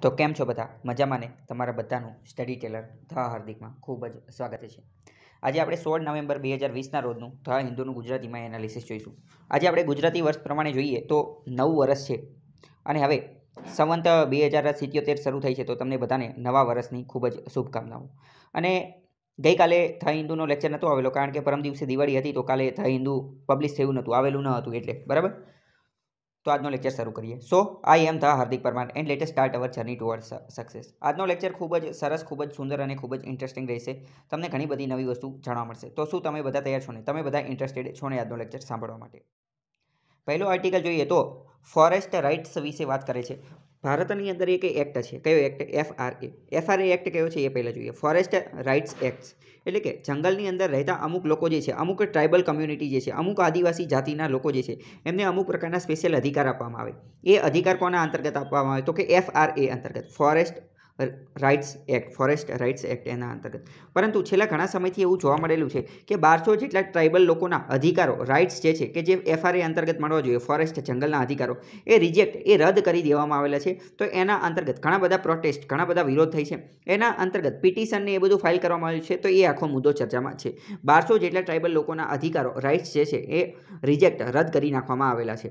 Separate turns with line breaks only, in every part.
તો કેમ છો બધા મજામાં ને તમારા બધાનું સ્ટડી ટેલર ધ હાર્દિકમાં ખૂબ જ સ્વાગત છે આજે આપણે સોળ નવેમ્બર બે હજાર વીસના રોજનું ધ હિન્દુનું ગુજરાતીમાં એનાલિસિસ જોઈશું આજે આપણે ગુજરાતી વર્ષ પ્રમાણે જોઈએ તો નવું વર્ષ છે અને હવે સંવંત બે હજાર સિત્યોતેર શરૂ થઈ છે તો તમને બધાને નવા વર્ષની ખૂબ જ શુભકામનાઓ અને ગઈકાલે થ હિન્દુનો લેક્ચર નહોતો આવેલો કારણ કે પરમ દિવસે દિવાળી હતી તો કાલે થ હિન્દુ પબ્લિશ થયું નહોતું આવેલું ન હતું એટલે બરાબર તો આજનો લેક્ચર શરૂ કરીએ so I am the Hardik Parmar and let's start our journey toward success આજનો લેક્ચર ખૂબ જ સરસ ખૂબ જ સુંદર અને ખૂબ જ ઇન્ટરેસ્ટિંગ રહેશે તમને ઘણી બધી નવી વસ્તુ જાણવા મળશે તો શું તમે બધા તૈયાર છો ને તમે બધા ઇન્ટરેસ્ટેડ છો ને આજનો લેક્ચર સાંભળવા માટે પહેલો આર્ટિકલ જોઈએ તો ફોરેસ્ટ રાઇટ્સ વિશે વાત કરે છે ભારતની અંદર એક એક્ટ છે કયો એક્ટ એ એફઆરએ એ એક્ટ કયો છે એ પહેલાં જોઈએ ફોરેસ્ટ રાઇટ્સ એક્ટ એટલે કે જંગલની અંદર રહેતા અમુક લોકો જે છે અમુક ટ્રાઇબલ કમ્યુનિટી જે છે અમુક આદિવાસી જાતિના લોકો જે છે એમને અમુક પ્રકારના સ્પેશિયલ અધિકાર આપવામાં આવે એ અધિકાર કોના અંતર્ગત આપવામાં આવે તો કે એફ આર એ અંતર્ગત forest rights act forest rights act એના અંતર્ગત પરંતુ છેલ્લા ઘણા સમયથી એવું જોવા મળેલું છે કે બારસો જેટલા ટ્રાઇબલ લોકોના અધિકારો રાઇટ્સ જે છે કે જે એફઆરએ અંતર્ગત મળવા જોઈએ ફોરેસ્ટ જંગલના અધિકારો એ રિજેક્ટ એ રદ કરી દેવામાં આવેલા છે તો એના અંતર્ગત ઘણા બધા પ્રોટેસ્ટ ઘણા બધા વિરોધ થઈ છે એના અંતર્ગત પિટિશનને એ બધું ફાઇલ કરવામાં આવ્યું છે તો એ આખો મુદ્દો ચર્ચામાં છે બારસો જેટલા ટ્રાઇબલ લોકોના અધિકારો રાઇટ્સ જે છે એ રિજેક્ટ રદ કરી નાખવામાં આવેલા છે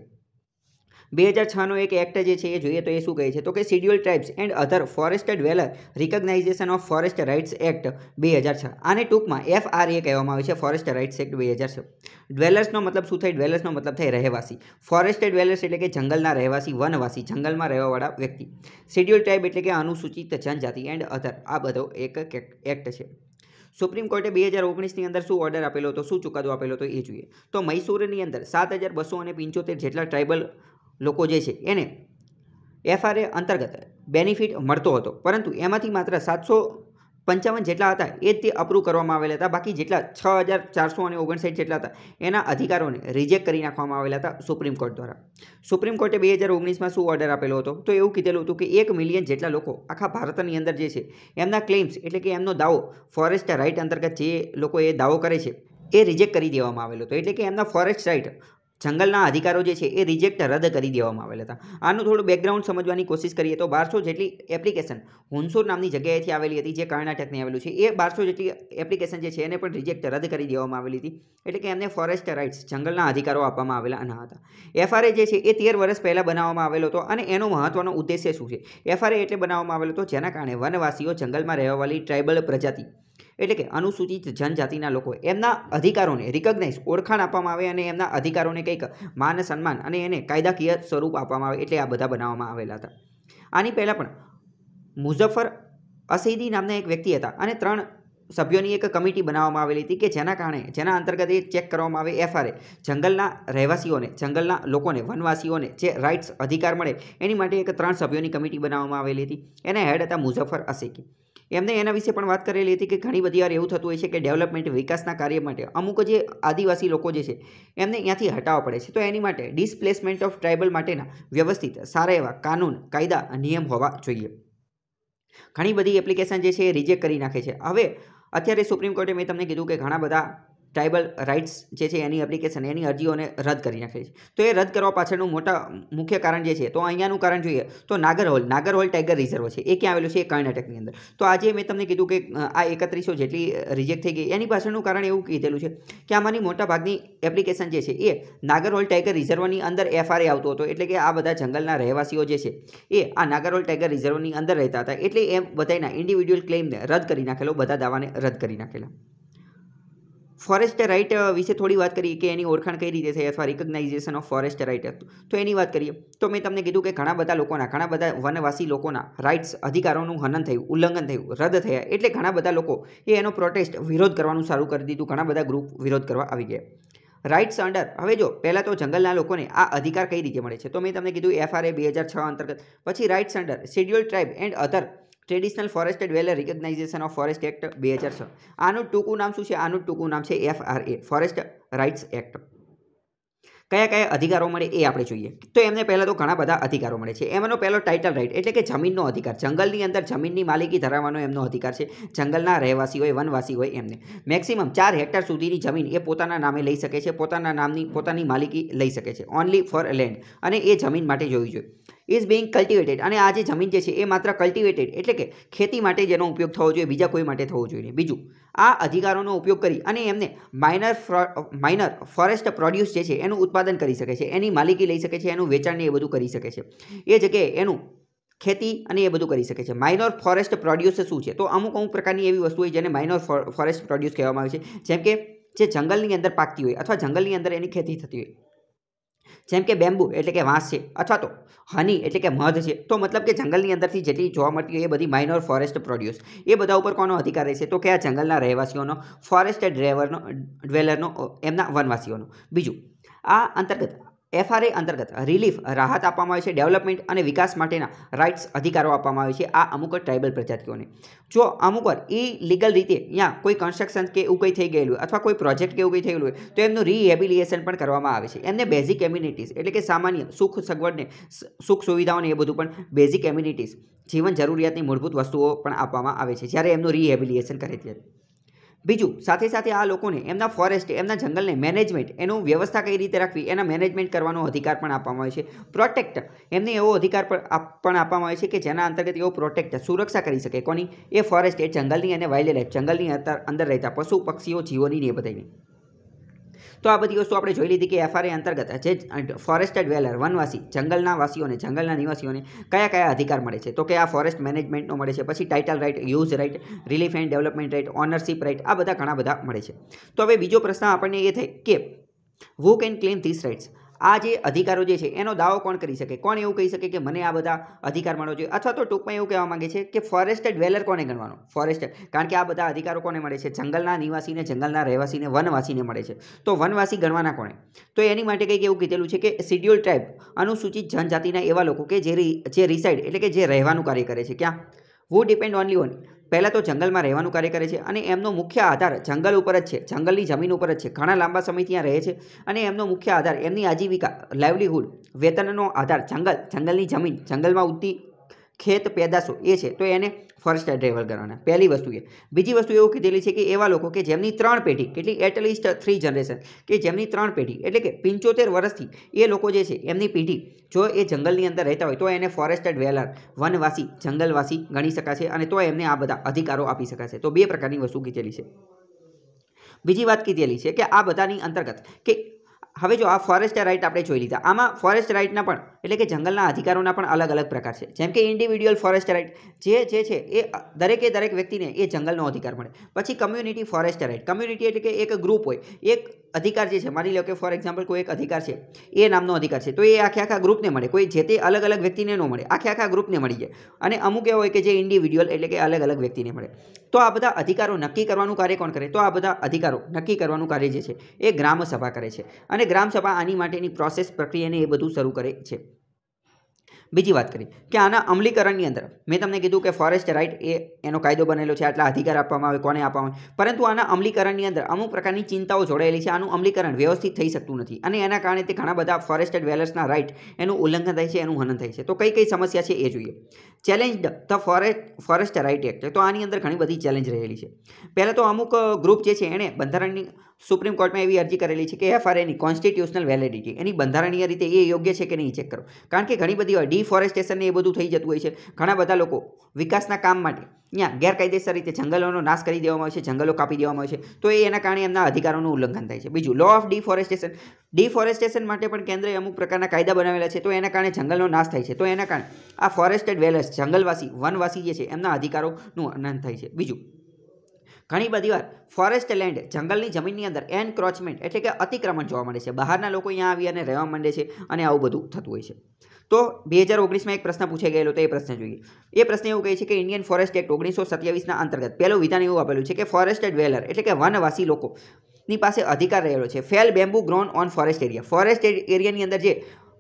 બે હજાર છનો એક એક્ટ જે છે એ જોઈએ તો એ શું કહે છે તો કે schedule tribes and other forest dweller recognisation of forest rights act બે હજાર છ આને ટૂંકમાં એફ આર એ કહેવામાં આવે છે ફોરેસ્ટ રાઇટ્સ એક્ટ બે હજાર છ ડવેલર્સનો મતલબ શું થાય ડવેલર્સનો મતલબ થાય રહેવાસી ફોરેસ્ટ ડવેલર્સ એટલે કે જંગલના રહેવાસી વનવાસી જંગલમાં રહેવાવાળા વ્યક્તિ શિડ્યુલ ટ્રાઇબ એટલે કે અનુસૂચિત જનજાતિ એન્ડ અધર આ બધો એક એક્ટ છે સુપ્રીમ કોર્ટે બે હજાર ઓગણીસની અંદર શું ઓર્ડર આપેલો હતો શું ચુકાદો આપેલો હતો એ જોઈએ તો મૈસૂરની અંદર સાત હજાર બસો અને પંચોતેર જેટલા ટ્રાઇબલ લોકો જે છે એને એફઆરએ અંતર્ગત બેનિફિટ મળતો હતો પરંતુ એમાંથી માત્ર સાતસો પંચાવન જેટલા હતા એ તે અપ્રૂવ કરવામાં આવેલા હતા બાકી જેટલા છ હજાર ચારસો અને ઓગણસાઠ જેટલા હતા એના અધિકારોને રિજેક્ટ કરી નાખવામાં આવેલા હતા સુપ્રીમ કોર્ટ દ્વારા સુપ્રીમ કોર્ટે બે હજાર ઓગણીસમાં શું ઓર્ડર આપેલો હતો તો એવું કીધેલું હતું કે એક મિલિયન જેટલા લોકો આખા ભારતની અંદર જે છે એમના ક્લેમ્સ એટલે કે એમનો દાવો ફોરેસ્ટ રાઇટ અંતર્ગત જે લોકો એ દાવો કરે છે એ રિજેક્ટ કરી દેવામાં આવેલો હતો એટલે કે એમના ફોરેસ્ટ રાઇટ જંગલના અધિકારો જે છે એ રિજેક્ટ રદ કરી દેવામાં આવેલા હતા આનું થોડું બેકગ્રાઉન્ડ સમજવાની કોશિશ કરીએ તો બારસો જેટલી એપ્લિકેશન હુનસુર નામની જગ્યાએથી આવેલી હતી જે કર્ણાટકની આવેલું છે એ બારસો જેટલી એપ્લિકેશન જે છે એને પણ રિજેક્ટ રદ કરી દેવામાં આવેલી હતી એટલે કે એમને ફોરેસ્ટ રાઇટ્સ જંગલના અધિકારો આપવામાં આવેલા ન હતા એફઆરએ જે છે એ તેર વર્ષ પહેલાં બનાવવામાં આવેલો હતો અને એનો મહત્ત્વનો ઉદ્દેશ્ય શું છે એફઆરએ એટલે બનાવવામાં આવેલો હતો જેના કારણે વનવાસીઓ જંગલમાં રહેવાવાળી ટ્રાઇબલ પ્રજાતિ એટલે કે અનુસૂચિત જનજાતિના લોકો એમના અધિકારોને રિકગ્નાઇઝ ઓળખાણ આપવામાં આવે અને એમના અધિકારોને કંઈક માન સન્માન અને એને કાયદાકીય સ્વરૂપ આપવામાં આવે એટલે આ બધા બનાવવામાં આવેલા હતા આની પહેલાં પણ મુઝફ્ફર અસીદી નામના એક વ્યક્તિ હતા અને ત્રણ સભ્યોની એક કમિટી બનાવવામાં આવેલી હતી કે જેના કારણે જેના અંતર્ગત એ ચેક કરવામાં આવે એફઆરએ જંગલના રહેવાસીઓને જંગલના લોકોને વનવાસીઓને જે રાઇટ્સ અધિકાર મળે એની માટે એક ત્રણ સભ્યોની કમિટી બનાવવામાં આવેલી હતી એના હેડ હતા મુઝફ્ફર અસેકી એમને એના વિશે પણ વાત કરેલી હતી કે ઘણી બધી વાર એવું થતું હોય છે કે ડેવલપમેન્ટ વિકાસના કાર્ય માટે અમુક જે આદિવાસી લોકો જે છે એમને ત્યાંથી હટાવવા પડે છે તો એની માટે ડિસ્પ્લેસમેન્ટ ઓફ ટ્રાઇબલ માટેના વ્યવસ્થિત સારા એવા કાનૂન કાયદા નિયમ હોવા જોઈએ ઘણી બધી એપ્લિકેશન જે છે એ રિજેક્ટ કરી નાખે છે હવે અત્યારે સુપ્રીમ કોર્ટે મેં તમને કીધું કે ઘણા બધા ટ્રાઇબલ રાઇટ્સ જે છે એની એપ્લિકેશન એની અરજીઓને રદ કરી નાખે છે તો એ રદ કરવા પાછળનું મોટા મુખ્ય કારણ જે છે તો અહીંયાનું કારણ જોઈએ તો નાગરહોલ નાગરહોલ ટાઈગર રિઝર્વ છે એ ક્યાં આવેલું છે એ કર્ણાટકની અંદર તો આજે મેં તમને કીધું કે આ એકત્રીસો જેટલી રિજેક્ટ થઈ ગઈ એની પાછળનું કારણ એવું કીધેલું છે કે આમાંની મોટાભાગની એપ્લિકેશન જે છે એ નાગરહોલ ટાઈગર રિઝર્વની અંદર એફઆરએ આવતો હતો એટલે કે આ બધા જંગલના રહેવાસીઓ જે છે એ આ નાગરહોલ ટાઈગર રિઝર્વની અંદર રહેતા હતા એટલે એમ બધાના ઇન્ડિવિડ્યુઅલ ક્લેમને રદ કરી નાખેલો બધા દાવાને રદ કરી નાખેલા ફોરેસ્ટ રાઇટ વિશે થોડી વાત કરીએ કે એની ઓળખાણ કઈ રીતે થઈ અથવા રિકગ્નાઇઝેશન ઓફ ફોરેસ્ટ રાઇટ હતું તો એની વાત કરીએ તો મેં તમને કીધું કે ઘણા બધા લોકોના ઘણા બધા વનવાસી લોકોના રાઇટ્સ અધિકારોનું હનન થયું ઉલ્લંઘન થયું રદ થયા એટલે ઘણા બધા લોકો એ એનો પ્રોટેસ્ટ વિરોધ કરવાનું સારું કરી દીધું ઘણા બધા ગ્રુપ વિરોધ કરવા આવી ગયા રાઇટ્સ અંડર હવે જો પહેલાં તો જંગલના લોકોને આ અધિકાર કઈ રીતે મળે છે તો મેં તમને કીધું એફઆરએ બે હજાર છ અંતર્ગત પછી rights under schedule tribe and other traditional forest dweller recognisation of forest act બે હજાર છ આનું ટૂંકું નામ શું છે આનું ટૂંકું નામ છે F R A forest rights act કયા કયા અધિકારો મળે એ આપણે જોઈએ તો એમને પહેલાં તો ઘણા બધા અધિકારો મળે છે એમનો પહેલો ટાઇટલ રાઇટ એટલે કે જમીનનો અધિકાર જંગલની અંદર જમીનની માલિકી ધરાવવાનો એમનો અધિકાર છે જંગલના રહેવાસી હોય વનવાસી હોય એમને મેક્સિમમ ચાર હેક્ટર સુધીની જમીન એ પોતાના નામે લઈ શકે છે પોતાના નામની પોતાની માલિકી લઈ શકે છે ઓનલી ફોર લેન્ડ અને એ જમીન માટે જોવી જોઈએ ઇઝ બિંગ કલ્ટિવેટેડ અને આ જે જમીન જે છે એ માત્ર કલ્ટિવેટેડ એટલે કે ખેતી માટે જેનો ઉપયોગ થવો જોઈએ બીજા કોઈ માટે થવો જોઈએ બીજું આ અધિકારોનો ઉપયોગ કરી અને એમને માઇનર માઇનર ફોરેસ્ટ પ્રોડ્યુસ જે છે એનું ઉત્પાદન કરી શકે છે એની માલિકી લઈ શકે છે એનું વેચાણ એ બધું કરી શકે છે એ જગ્યાએ એનું ખેતી અને એ બધું કરી શકે છે માઇનોર ફોરેસ્ટ પ્રોડ્યુસ શું છે તો અમુક અમુક પ્રકારની એવી વસ્તુ હોય જેને માઇનોર ફોરેસ્ટ પ્રોડ્યુસ કહેવામાં આવે છે જેમ કે જે જંગલની અંદર પાકતી હોય અથવા જંગલની અંદર એની ખેતી થતી હોય જેમ કે બેમ્બુ એટલે કે વાંસ છે અથવા તો હની એટલે કે મધ છે તો મતલબ કે જંગલની અંદરથી જેટલી જોવા મળતી હોય એ બધી માઇનોર ફોરેસ્ટ પ્રોડ્યુસ એ બધા ઉપર કોનો અધિકાર રહેશે તો કે આ જંગલના રહેવાસીઓનો ફોરેસ્ટ ડ્રાઈવરનો ડ્વેલરનો એમના વનવાસીઓનો બીજું આ અંતર્ગત એફઆરએ અંતર્ગત રિલીફ રાહત આપવામાં આવે છે ડેવલપમેન્ટ અને વિકાસ માટેના રાઇટ્સ અધિકારો આપવામાં આવે છે આ અમુક ટ્રાઇબલ પ્રજાતિઓને જો અમુક વાર ઈ લીગલ રીતે ત્યાં કોઈ કન્સ્ટ્રક્શન કે એવું કંઈ થઈ ગયેલું અથવા કોઈ પ્રોજેક્ટ કે એવું કંઈ થયેલું હોય તો એમનું રિહેબિલિએશન પણ કરવામાં આવે છે એમને બેઝિક એમ્યુનિટીઝ એટલે કે સામાન્ય સુખ સગવડને સુખ સુવિધાઓને એ બધું પણ બેઝિક એમ્યુનિટીઝ જીવન જરૂરિયાતની મૂળભૂત વસ્તુઓ પણ આપવામાં આવે છે જ્યારે એમનું રિહેબિલિએશન કરે ત્યારે બીજું સાથે સાથે આ લોકોને એમના ફોરેસ્ટ એમના જંગલને મેનેજમેન્ટ એનું વ્યવસ્થા કઈ રીતે રાખવી એના મેનેજમેન્ટ કરવાનો અધિકાર પણ આપવામાં આવે છે પ્રોટેક્ટ એમને એવો અધિકાર પણ આપવામાં આવે છે કે જેના અંતર્ગત એવો પ્રોટેક્ટ સુરક્ષા કરી શકે કોની એ ફોરેસ્ટ એ જંગલની અને વાઇલ્ડ લાઈફ જંગલની અંદર રહેતા પશુ પક્ષીઓ જીવોની ને બધાની તો આ બધી વસ્તુ આપણે જોઈ લીધી કે એફઆરએ અંતર્ગત જે ફોરેસ્ટેડ વેલર વનવાસી જંગલના વાસીઓને જંગલના નિવાસીઓને કયા કયા અધિકાર મળે છે તો કે આ ફોરેસ્ટ મેનેજમેન્ટનો મળે છે પછી title right use right relief and development right ownership right આ બધા ઘણા બધા મળે છે તો હવે બીજો પ્રશ્ન આપણને એ થાય કે who can claim this rights આ જે અધિકારો જે છે એનો દાવો કોણ કરી શકે કોણ એવું કહી શકે કે મને આ બધા અધિકાર મળો જોઈએ અથવા તો ટૂંકમાં એવું કહેવા માંગે છે કે ફોરેસ્ટેડ ડ્વેલર કોને ગણવાનો ફોરેસ્ટેડ કારણ કે આ બધા અધિકારો કોને મળે છે જંગલના નિવાસીને જંગલના રહેવાસીને વનવાસીને મળે છે તો વનવાસી ગણવાના કોણે તો એની માટે કંઈક એવું કીધેલું છે કે શિડ્યુલ ટ્રાઇબ અનુસૂચિત જનજાતિના એવા લોકો કે જે રી જે રિસાઇડ એટલે કે જે રહેવાનું કાર્ય કરે છે ક્યાં વુ ડિપેન્ડ ઓનલી ઓન પહેલાં તો જંગલમાં રહેવાનું કાર્ય કરે છે અને એમનો મુખ્ય આધાર જંગલ ઉપર જ છે જંગલની જમીન ઉપર જ છે ઘણા લાંબા સમય ત્યાં રહે છે અને એમનો મુખ્ય આધાર એમની આજીવિકા લાઇવલીહુડ વેતનનો આધાર જંગલ જંગલની જમીન જંગલમાં ઉગતી ખેત પેદાશો એ છે તો એને ફર્સ્ટ ડ્રાઈવર કરવાના પહેલી વસ્તુ એ બીજી વસ્તુ એવું કીધેલી છે કે એવા લોકો કે જેમની ત્રણ પેઢી કેટલી એટલીસ્ટ થ્રી જનરેશન કે જેમની ત્રણ પેઢી એટલે કે પંચોતેર વર્ષથી એ લોકો જે છે એમની પેઢી જો એ જંગલની અંદર રહેતા હોય તો એને ફોરેસ્ટ ડ્વેલર વનવાસી જંગલવાસી ગણી શકાશે અને તો એમને આ બધા અધિકારો આપી શકાશે તો બે પ્રકારની વસ્તુ કીધેલી છે બીજી વાત કીધેલી છે કે આ બધાની અંતર્ગત કે હવે જો આ ફોરેસ્ટ રાઇટ આપણે જોઈ લીધા આમાં ફોરેસ્ટ રાઇટના પણ એટલે કે જંગલના અધિકારોના પણ અલગ અલગ પ્રકાર છે જેમ કે ઇન્ડિવિડ્યુઅલ ફોરેસ્ટ રાઇટ જે જે છે એ દરેકે દરેક વ્યક્તિને એ જંગલનો અધિકાર મળે પછી કમ્યુનિટી ફોરેસ્ટ રાઇટ કમ્યુનિટી એટલે કે એક ગ્રુપ હોય એક અધિકાર જે છે માની લો કે ફોર એક્ઝામ્પલ કોઈ એક અધિકાર છે એ નામનો અધિકાર છે તો એ આખે આખા ગ્રુપને મળે કોઈ જે તે અલગ અલગ વ્યક્તિને ન મળે આખે આખા ગ્રુપને મળી જાય અને અમુક એવા હોય કે જે ઇન્ડિવિડ્યુઅલ એટલે કે અલગ અલગ વ્યક્તિને મળે તો આ બધા અધિકારો નક્કી કરવાનું કાર્ય કોણ કરે તો આ બધા અધિકારો નક્કી કરવાનું કાર્ય જે છે એ ગ્રામ સભા કરે છે અને ત્યારે ગ્રામસભા આની માટેની પ્રોસેસ પ્રક્રિયાને એ બધું શરૂ કરે છે બીજી વાત કરી કે આના અમલીકરણની અંદર મેં તમને કીધું કે ફોરેસ્ટ રાઇટ એ એનો કાયદો બનેલો છે આટલા અધિકાર આપવામાં આવે કોને આપવામાં આવે પરંતુ આના અમલીકરણની અંદર અમુક પ્રકારની ચિંતાઓ જોડાયેલી છે આનું અમલીકરણ વ્યવસ્થિત થઈ શકતું નથી અને એના કારણે તે ઘણા બધા ફોરેસ્ટેડ વેલર્સના રાઇટ એનું ઉલ્લંઘન થાય છે એનું હનન થાય છે તો કઈ કઈ સમસ્યા છે એ જોઈએ challenge the forest forest right act તો આની અંદર ઘણી બધી ચેલેન્જ રહેલી છે પહેલાં તો અમુક ગ્રુપ જે છે એણે બંધારણની સુપ્રીમ કોર્ટમાં એવી અરજી કરેલી છે કે એની કોન્સ્ટિટ્યુશનલ વેલિડિટી એની બંધારણીય રીતે એ યોગ્ય છે કે નહીં ચેક કરો કારણ કે ઘણી બધી ડિફોરેસ્ટેશન ને એ બધું થઈ જતું હોય છે ઘણા બધા લોકો વિકાસના કામ માટે ત્યાં ગેરકાયદેસર રીતે જંગલોનો નાશ કરી દેવામાં આવે છે જંગલો કાપી દેવામાં આવે છે તો એ એના કારણે એમના અધિકારોનું ઉલ્લંઘન થાય છે બીજું લો ઓફ ડિફોરેસ્ટેશન ડિફોરેસ્ટેશન માટે પણ કેન્દ્રએ અમુક પ્રકારના કાયદા બનાવેલા છે તો એના કારણે જંગલનો નાશ થાય છે તો એના કારણે આ ફોરેસ્ટેડ વેલર્સ જંગલવાસી વનવાસી જે છે એમના અધિકારોનું અનંત થાય છે બીજું ઘણી બધી વાર ફોરેસ્ટ લેન્ડ જંગલની જમીનની અંદર એનક્રોચમેન્ટ એટલે કે અતિક્રમણ જોવા મળે છે બહારના લોકો અહીંયા આવી અને રહેવા માંડે છે અને આવું બધું થતું હોય છે તો બે હજાર ઓગણીસમાં એક પ્રશ્ન પૂછાઈ ગયેલો તો એ પ્રશ્ન જોઈએ એ પ્રશ્ન એવું કહે છે કે ઇન્ડિયન ફોરેસ્ટ એક્ટ ઓગણીસો સત્યાવીસના અંતર્ગત પહેલું વિધાન એવું આપેલું છે કે ફોરેસ્ટ ડવેલર એટલે કે વનવાસી લોકો ની પાસે અધિકાર રહેલો છે fell bamboo grown on forest area forest એરિયાની અંદર જે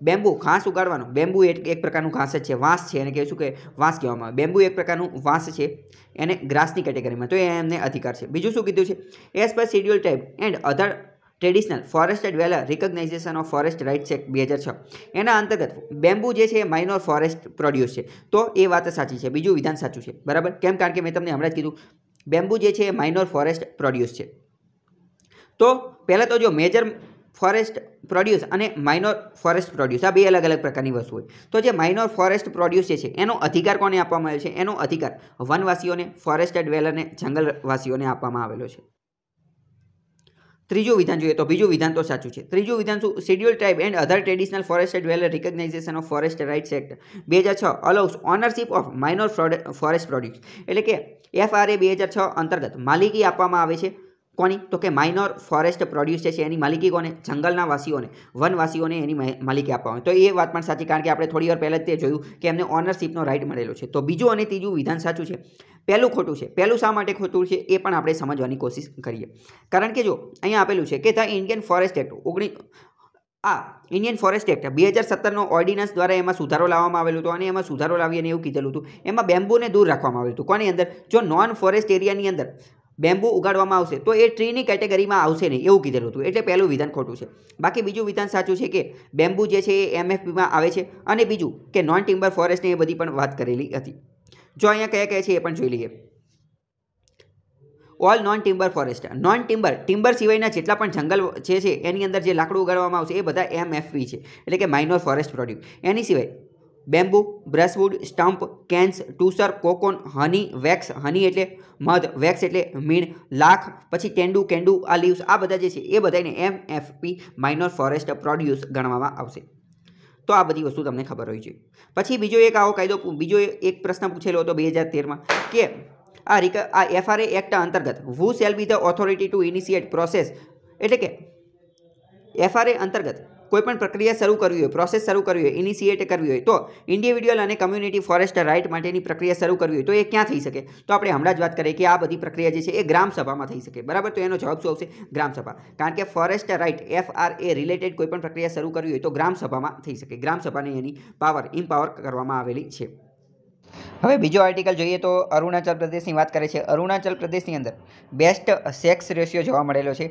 બેમ્બુ ઘાસ ઉગાડવાનું બેમ્બુ એક એક પ્રકારનું ઘાસ જ છે વાંસ છે એને કહેશું કે વાંસ કહેવામાં આવે બેમ્બુ એક પ્રકારનું વાંસ છે એને ગ્રાસની કેટેગરીમાં તો એ એમને અધિકાર છે બીજું શું કીધું છે as per schedule type and other traditional forest dweller recognisation of forest rights act બે હજાર છ એના અંતર્ગત બેમ્બુ જે છે એ માઇનોર ફોરેસ્ટ પ્રોડ્યુસ છે તો એ વાત સાચી છે બીજું વિધાન સાચું છે બરાબર કેમ કારણ કે મેં તમને હમણાં જ કીધું બેમ્બુ જે છે એ માઇનોર ફોરેસ્ટ પ્રોડ્યુસ છે તો પહેલાં તો જો મેજર ફોરેસ્ટ પ્રોડ્યુસ અને માઇનોર ફોરેસ્ટ પ્રોડ્યુસ આ બે અલગ અલગ પ્રકારની વસ્તુ હોય તો જે માઇનોર ફોરેસ્ટ પ્રોડ્યુસ છે એનો અધિકાર કોને આપવામાં આવ્યો છે એનો અધિકાર વનવાસીઓને ફોરેસ્ટ ડવેલરને જંગલવાસીઓને આપવામાં આવેલો છે ત્રીજું વિધાન જોઈએ તો બીજું વિધાન તો સાચું છે ત્રીજું વિધાન શું schedule tribe and other traditional forest dweller recognisation of forest rights act બે હજાર છ allows ownership of minor forest products એટલે કે એફઆરએ બે હજાર છ અંતર્ગત માલિકી આપવામાં આવે છે કોની તો કે માઇનોર ફોરેસ્ટ પ્રોડ્યુસર છે એની માલિકી કોને જંગલના વાસીઓને વનવાસીઓને એની માલિકી આપવામાં તો એ વાત પણ સાચી કારણ કે આપણે થોડી વાર પહેલાં જ તે જોયું કે એમને ઓનરશીપનો રાઇટ મળેલો છે તો બીજું અને ત્રીજું વિધાન સાચું છે પહેલું ખોટું છે પહેલું શા માટે ખોટું છે એ પણ આપણે સમજવાની કોશિશ કરીએ કારણ કે જો અહીંયા આપેલું છે કે ધ ઇન્ડિયન ફોરેસ્ટ એક્ટ ઓગણી આ ઇન્ડિયન ફોરેસ્ટ એક્ટ બે હજાર સત્તરનો ઓર્ડિનન્સ દ્વારા એમાં સુધારો લાવવામાં આવેલું હતું અને એમાં સુધારો લાવીને એવું કીધેલું હતું એમાં બેમ્બુને દૂર રાખવામાં આવ્યું હતું કોની અંદર જો નોન ફોરેસ્ટ એરિયાની અંદર બેમ્બુ ઉગાડવામાં આવશે તો એ ટ્રીની કેટેગરીમાં આવશે નહીં એવું કીધેલું હતું એટલે પહેલું વિધાન ખોટું છે બાકી બીજું વિધાન સાચું છે કે બેમ્બુ જે છે એ એમએફપીમાં આવે છે અને બીજું કે નોન ટિમ્બર ફોરેસ્ટની એ બધી પણ વાત કરેલી હતી જો અહીંયા કયા કયા છે એ પણ જોઈ લઈએ all non timber forest non timber timber સિવાયના જેટલા પણ જંગલ છે છે એની અંદર જે લાકડું ઉગાડવામાં આવશે એ બધા એમએફપી છે એટલે કે માઇનોર ફોરેસ્ટ પ્રોડ્યુસ એની સિવાય bamboo brushwood stump canes tussar cocoon honey wax honey એટલે મધ વેક્સ એટલે મીણ લાખ પછી કેન્ડુ કેન્ડુ આ લીવ્સ આ બધા જે છે એ બધાને M FP minor forest produce ગણવામાં આવશે તો આ બધી વસ્તુ તમને ખબર હોય છે પછી બીજો એક આવો કાયદો બીજો એક પ્રશ્ન પૂછેલો હતો બે હજાર તેરમાં કે આ રિક આ એફઆરએ એક્ટ અંતર્ગત who shall be the authority to initiate process એટલે કે એફઆરએ અંતર્ગત કોઈપણ પ્રક્રિયા શરૂ કરવી હોય પ્રોસેસ શરૂ કરવી હોય ઇનિશિએટ કરવી હોય તો ઇન્ડિવિડ્યુઅલ અને કમ્યુનિટી ફોરેસ્ટ રાઇટ માટેની પ્રક્રિયા શરૂ કરવી હોય તો એ ક્યાં થઈ શકે તો આપણે હમણાં જ વાત કરીએ કે આ બધી પ્રક્રિયા જે છે એ ગ્રામસભામાં થઈ શકે બરાબર તો એનો જવાબ શું આવશે ગ્રામસભા કારણ કે forest right F R A related કોઈપણ પ્રક્રિયા શરૂ કરવી હોય તો ગ્રામસભામાં થઈ શકે ગ્રામસભાને એની પાવર ઇમ્પાવર કરવામાં આવેલી છે હવે બીજો આર્ટિકલ જોઈએ તો અરુણાચલ પ્રદેશની વાત કરે છે અરુણાચલ પ્રદેશની અંદર બેસ્ટ સેક્સ રેશિયો જોવા મળેલો છે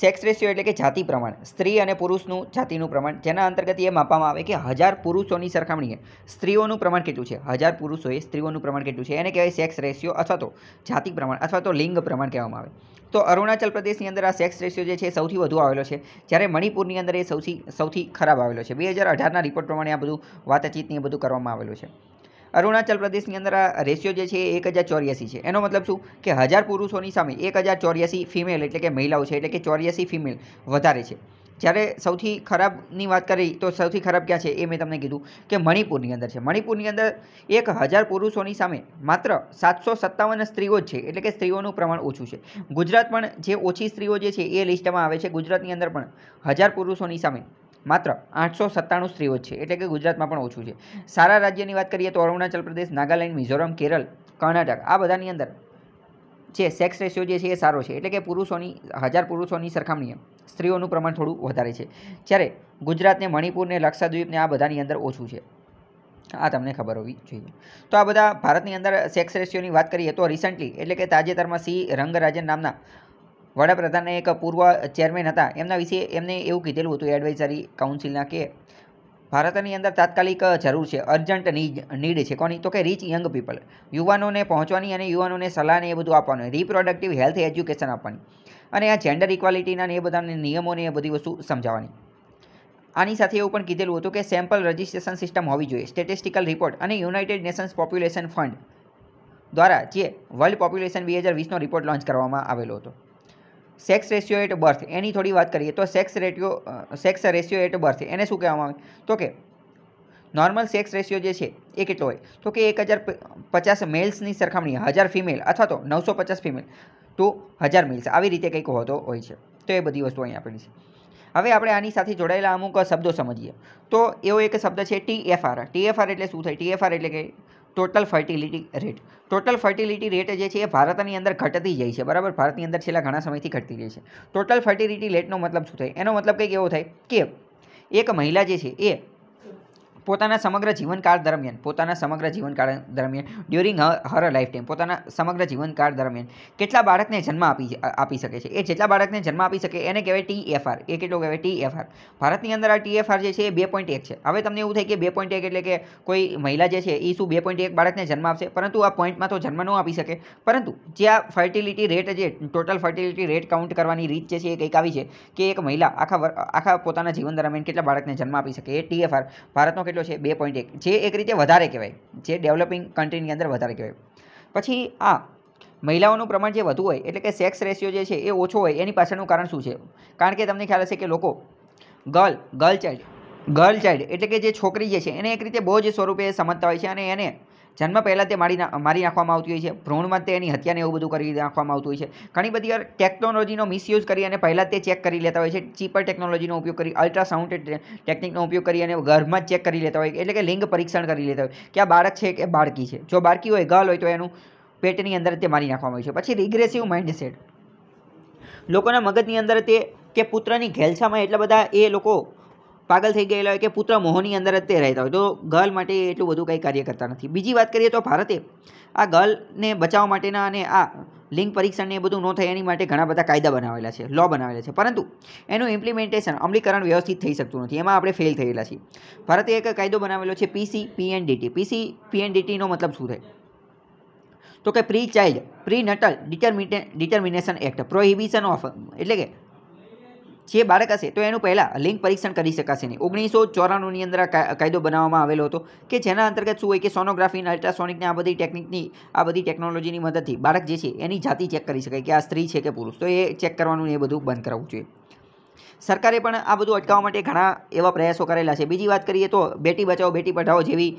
સેક્સ રેશિયો એટલે કે જાતિ પ્રમાણ સ્ત્રી અને પુરુષનું જાતિનું પ્રમાણ જેના અંતર્ગત એ માપવામાં આવે કે હજાર પુરુષોની સરખામણીએ સ્ત્રીઓનું પ્રમાણ કેટલું છે હજાર પુરુષોએ સ્ત્રીઓનું પ્રમાણ કેટલું છે એને કહેવાય સેક્સ રેશિયો અથવા તો જાતિ પ્રમાણ અથવા તો લિંગ પ્રમાણ કહેવામાં આવે તો અરુણાચલ પ્રદેશની અંદર આ સેક્સ રેશિયો જે છે સૌથી વધુ આવેલો છે જ્યારે મણિપુરની અંદર એ સૌથી સૌથી ખરાબ આવેલો છે બે હજાર અઢારના રિપોર્ટ પ્રમાણે આ બધું વાતચીતની બધું કરવામાં આવેલું છે અરુણાચલ પ્રદેશની અંદર આ રેશિયો જે છે એક હજાર ચોર્યાસી છે એનો મતલબ શું કે હજાર પુરુષોની સામે એક હજાર ચોર્યાસી ફિમેલ એટલે કે મહિલાઓ છે એટલે કે ચોર્યાસી ફિમેલ વધારે છે જ્યારે સૌથી ખરાબની વાત કરી તો સૌથી ખરાબ ક્યાં છે એ મેં તમને કીધું કે મણિપુરની અંદર છે મણિપુરની અંદર એક હજાર પુરુષોની સામે માત્ર સાતસો સત્તાવન સ્ત્રીઓ જ છે એટલે કે સ્ત્રીઓનું પ્રમાણ ઓછું છે ગુજરાત પણ જે ઓછી સ્ત્રીઓ જે છે એ લિસ્ટમાં આવે છે ગુજરાતની અંદર પણ હજાર પુરુષોની સામે માત્ર આઠસો સત્તાણું સ્ત્રીઓ છે એટલે કે ગુજરાતમાં પણ ઓછું છે સારા રાજ્યની વાત કરીએ તો અરુણાચલ પ્રદેશ નાગાલેન્ડ મિઝોરમ કેરળ કર્ણાટક આ બધાની અંદર જે સેક્સ રેશિયો જે છે એ સારો છે એટલે કે પુરુષોની હજાર પુરુષોની સરખામણીએ સ્ત્રીઓનું પ્રમાણ થોડું વધારે છે જ્યારે ગુજરાતને મણિપુરને લક્ષાદ્વીપને આ બધાની અંદર ઓછું છે આ તમને ખબર હોવી જોઈએ તો આ બધા ભારતની અંદર સેક્સ રેશિયોની વાત કરીએ તો રિસન્ટલી એટલે કે તાજેતરમાં સી રંગરાજન નામના વડાપ્રધાનને એક પૂર્વ ચેરમેન હતા એમના વિશે એમને એવું કીધેલું હતું એડવાઇઝરી કાઉન્સિલના કે ભારતની અંદર તાત્કાલિક જરૂર છે અર્જન્ટ નીડ છે કોની તો કે રીચ યંગ પીપલ યુવાનોને પહોંચવાની અને યુવાનોને સલાહને એ બધું આપવાનું રિપ્રોડક્ટિવ હેલ્થ એજ્યુકેશન આપવાની અને આ જેન્ડર ઇક્વાલિટીના એ બધાને નિયમોને એ બધી વસ્તુ સમજાવવાની આની સાથે એવું પણ કીધેલું હતું કે સેમ્પલ રજિસ્ટ્રેશન સિસ્ટમ હોવી જોઈએ સ્ટેટિસ્ટિકલ રિપોર્ટ અને યુનાઇટેડ નેશન્સ પોપ્યુલેશન ફંડ દ્વારા જે વર્લ્ડ પોપ્યુલેશન બે હજાર વીસનો રિપોર્ટ લોન્ચ કરવામાં આવેલો હતો સેક્સ રેશિયો એટ બર્થ એની થોડી વાત કરીએ તો sex ratio sex ratio at birth એને શું કહેવામાં આવે તો કે નોર્મલ સેક્સ રેશિયો જે છે એ કેટલો હોય તો કે એક હજાર પચાસ મેલ્સની સરખામણી હજાર ફિમેલ અથવા તો નવસો પચાસ ફિમેલ ટુ હજાર મેલ્સ આવી રીતે કંઈક હોતો હોય છે તો એ બધી વસ્તુ અહીં આપેલી છે હવે આપણે આની સાથે જોડાયેલા અમુક શબ્દો સમજીએ તો એવો એક શબ્દ છે T F R TFR R એટલે શું થાય ટી ટીએફઆર એટલે કે total fertility rate total fertility rate જે છે એ ભારતની અંદર ઘટતી જાય છે બરાબર ભારતની અંદર છેલ્લા ઘણા સમયથી ઘટતી જાય છે ટોટલ ફર્ટિલિટી રેટનો મતલબ શું થાય એનો મતલબ કંઈક એવો થાય કે એક મહિલા જે છે એ પોતાના સમગ્ર જીવનકાળ દરમિયાન પોતાના સમગ્ર જીવનકાળ દરમિયાન ડ્યુરિંગ હર લાઈફ ટાઈમ પોતાના સમગ્ર જીવનકાળ દરમિયાન કેટલા બાળકને જન્મ આપી આપી શકે છે એ જેટલા બાળકને જન્મ આપી શકે એને કહેવાય ટી એફ આર એ કેટલો કહેવાય ટી એફ આર ભારતની અંદર આ ટી એફ આર જે છે એ બે પોઈન્ટ એક છે હવે તમને એવું થાય કે બે પોઈન્ટ એક એટલે કે કોઈ મહિલા જે છે એ શું બે પોઈન્ટ એક બાળકને જન્મ આપશે પરંતુ આ પોઈન્ટમાં તો જન્મ ન આપી શકે પરંતુ જે આ ફર્ટિલિટી રેટ જે ટોટલ ફર્ટિલિટી રેટ કાઉન્ટ કરવાની રીત જે છે એ કંઈક આવી છે કે એક મહિલા આખા આખા પોતાના જીવન દરમિયાન કેટલા બાળકને જન્મ આપી શકે એ ટી એફ આર ભારતનો કેટલો કેટલો છે બે પોઈન્ટ એક જે એક રીતે વધારે કહેવાય જે ડેવલપિંગ કન્ટ્રીની અંદર વધારે કહેવાય પછી આ મહિલાઓનું પ્રમાણ જે વધુ હોય એટલે કે સેક્સ રેશિયો જે છે એ ઓછો હોય એની પાછળનું કારણ શું છે કારણ કે તમને ખ્યાલ હશે કે લોકો girl girl child girl child એટલે કે જે છોકરી જે છે એને એક રીતે બહુ જ સ્વરૂપે સમજતા હોય છે અને એને જન્મ પહેલાં તે મારી મારી નાખવામાં આવતી હોય છે ભ્રૂણમાં તેની હત્યાને એવું બધું કરી નાખવામાં આવતું હોય છે ઘણી બધી વાર ટેકનોલોજીનો મિસયુઝ કરી અને પહેલાં તે ચેક કરી લેતા હોય છે ચીપર ટેકનોલોજીનો ઉપયોગ કરી અલ્ટ્રાસાઉન્ડ ટેકનિકનો ઉપયોગ કરી અને ઘરમાં ચેક કરી લેતા હોય એટલે કે લિંગ પરીક્ષણ કરી લેતા હોય કે આ બાળક છે કે બાળકી છે જો બાળકી હોય ગર્લ હોય તો એનું પેટની અંદર તે મારી નાખવામાં આવે છે પછી રિગ્રેસિવ માઇન્ડસેટ લોકોના મગજની અંદર તે કે પુત્રની ઘેલછામાં એટલા બધા એ લોકો પાગલ થઈ ગયેલા હોય કે પુત્ર મોહની અંદર જ તે રહેતા હોય તો ગર્લ માટે એટલું બધું કંઈ કાર્ય કરતા નથી બીજી વાત કરીએ તો ભારતે આ ગર્લને બચાવવા માટેના અને આ લિંગ પરીક્ષણને એ બધું ન થાય એની માટે ઘણા બધા કાયદા બનાવેલા છે લો બનાવેલા છે પરંતુ એનું ઇમ્પ્લિમેન્ટેશન અમલીકરણ વ્યવસ્થિત થઈ શકતું નથી એમાં આપણે ફેલ થયેલા છીએ ભારતે એક કાયદો બનાવેલો છે પીસી પીએનડીટી પીસી પીએનડીટીનો મતલબ શું થાય તો કે pre child pre natal determine determination act prohibition of એટલે કે જે બાળક હશે તો એનું પહેલાં લિંગ પરીક્ષણ કરી શકાશે નહીં ઓગણીસો ચોરાણુંની અંદર કાયદો બનાવવામાં આવેલો હતો કે જેના અંતર્ગત શું હોય કે સોનોગ્રાફી અલ્ટ્રાસોનિકની આ બધી ટેકનિકની આ બધી ટેકનોલોજીની મદદથી બાળક જે છે એની જાતિ ચેક કરી શકાય કે આ સ્ત્રી છે કે પુરુષ તો એ ચેક કરવાનું એ બધું બંધ કરાવવું જોઈએ સરકારે પણ આ બધું અટકાવવા માટે ઘણા એવા પ્રયાસો કરેલા છે બીજી વાત કરીએ તો બેટી બચાવો બેટી પઢાઓ જેવી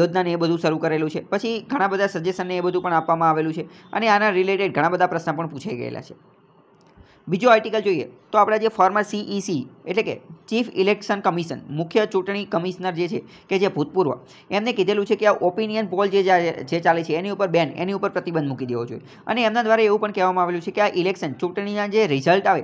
યોજનાને એ બધું શરૂ કરેલું છે પછી ઘણા બધા સજેશનને એ બધું પણ આપવામાં આવેલું છે અને આના રિલેટેડ ઘણા બધા પ્રશ્ન પણ પૂછાઈ ગયેલા છે બીજો આર્ટિકલ જોઈએ તો આપણા જે ફોર્મર સીઈસી e એટલે કે ચીફ ઇલેક્શન કમિશન મુખ્ય ચૂંટણી કમિશનર જે છે કે જે ભૂતપૂર્વ એમને કીધેલું છે કે આ ઓપિનિયન પોલ જે જે ચાલે છે એની ઉપર બેન એની ઉપર પ્રતિબંધ મૂકી દેવો જોઈએ અને એમના દ્વારા એવું પણ કહેવામાં આવેલું છે કે આ ઇલેક્શન ચૂંટણીના જે રિઝલ્ટ આવે